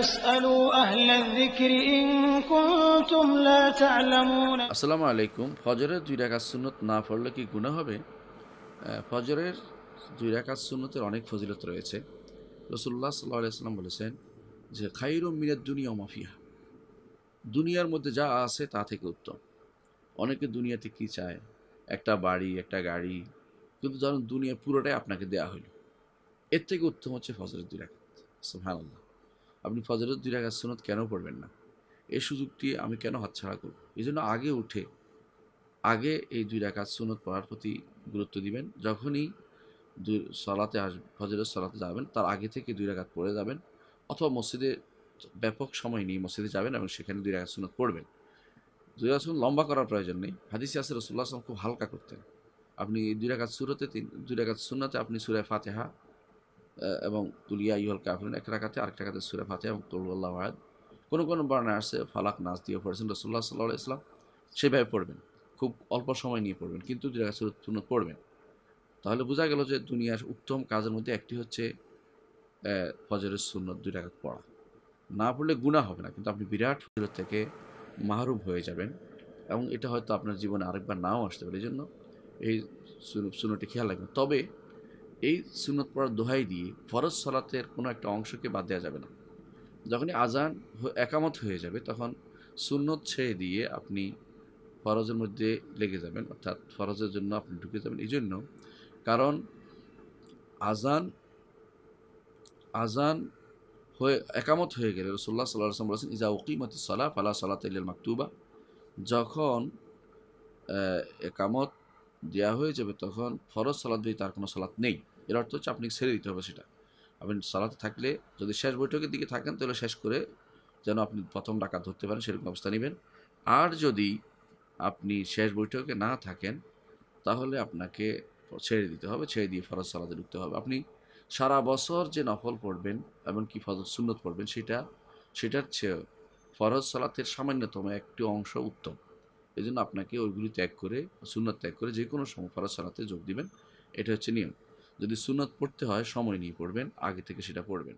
আসসালামু আলাইকুম ফজরের দুই রেখা সুনত না পড়লে কি গুণা হবে ফজরের দুই রেখা সুনতের অনেক ফজিলত রয়েছে রসুল্লাহ সাল্লাহ আলাইসাল্লাম বলেছেন যে খাইর মিনের দুনিয়া মাফিয়া দুনিয়ার মধ্যে যা আছে তা থেকে উত্তম অনেকে দুনিয়াতে কি চায় একটা বাড়ি একটা গাড়ি কিন্তু ধরুন দুনিয়া পুরোটাই আপনাকে দেয়া হইল এর থেকে উত্তম হচ্ছে ফজরের দুই রেখা সুহান আল্লাহ আপনি ফজরের দুই রাখার সুনত কেন পড়বেন না এই সুযোগটি আমি কেন হাতছাড়া করব এই জন্য আগে উঠে আগে এই দুই রাখার সুনত পড়ার প্রতি গুরুত্ব দিবেন যখনই দুই সলাতে আস ফজরের সলাতে যাবেন তার আগে থেকে দুই রাখাত পড়ে যাবেন অথবা মসজিদে ব্যাপক সময় নিয়ে মসজিদে যাবেন এবং সেখানে দুই রাখাত সুনত পড়বেন দুই রাখাত সুনত লম্বা করার প্রয়োজন নেই হাদিস আসে রসুল্লাহ আসলাম খুব হালকা করতেন আপনি দুই রাখাত সুরতে তিন দুই রাখাত সুনাতে আপনি সুরায় ফাতেহা এবং তুলিয়া ইহল কাফিরুন এক রাখাতে আরেক রাখাতে সুরে ফাতে এবং কলুল্লাহ আয়াদ কোনো কোনো বর্ণায় আসছে ফালাক নাচ দিয়ে পড়েছেন রসুল্লাহ সাল্লাহ ইসলাম সেভাবে পড়বেন খুব অল্প সময় নিয়ে পড়বেন কিন্তু দুই রাখা সুরত সুন্নত পড়বেন তাহলে বোঝা গেল যে দুনিয়ার উত্তম কাজের মধ্যে একটি হচ্ছে ফজরের সুন্নত দুই রাখাত পড়া না পড়লে গুণা হবে না কিন্তু আপনি বিরাট ফজরের থেকে মাহরুম হয়ে যাবেন এবং এটা হয়তো আপনার জীবনে আরেকবার নাও আসতে পারে এই জন্য এই সুনটি খেয়াল রাখবেন তবে এই সুনত পড়ার দোহাই দিয়ে ফরজ সলাতের কোনো একটা অংশকে বাদ দেওয়া যাবে না যখনই আজান একামত হয়ে যাবে তখন সুনত ছেড়ে দিয়ে আপনি ফরজের মধ্যে লেগে যাবেন অর্থাৎ ফরজের জন্য আপনি ঢুকে যাবেন এই জন্য কারণ আজান আজান হয়ে একামত হয়ে গেলে রসোল্লা সাল্লাম বলেছেন ইজা ওকিমতি সলা ফালা সলাত ইল মাকতুবা যখন একামত দেয়া হয়ে যাবে তখন ফরজ সলাদ দিয়ে তার কোনো সলাৎ নেই এর অর্থ হচ্ছে আপনাকে ছেড়ে দিতে হবে সেটা আপনি সালাতে থাকলে যদি শেষ বৈঠকের দিকে থাকেন তাহলে শেষ করে যেন আপনি প্রথম ডাকাত ধরতে পারেন সেরকম অবস্থা নেবেন আর যদি আপনি শেষ বৈঠকে না থাকেন তাহলে আপনাকে ছেড়ে দিতে হবে ছেড়ে দিয়ে ফরজ সালাতে ঢুকতে হবে আপনি সারা বছর যে নফল পড়বেন কি ফরজ সুন্নত পড়বেন সেটা সেটার চেয়ে ফরজ সালাতের সামান্যতম একটি অংশ উত্তম এই জন্য আপনাকে ওইগুলি ত্যাগ করে সুন্নত ত্যাগ করে যে কোনো সময় ফরজ সালাতে যোগ দিবেন এটা হচ্ছে নিয়ম যদি সুনাত পড়তে হয় সময় নিয়ে পড়বেন আগে থেকে সেটা পড়বেন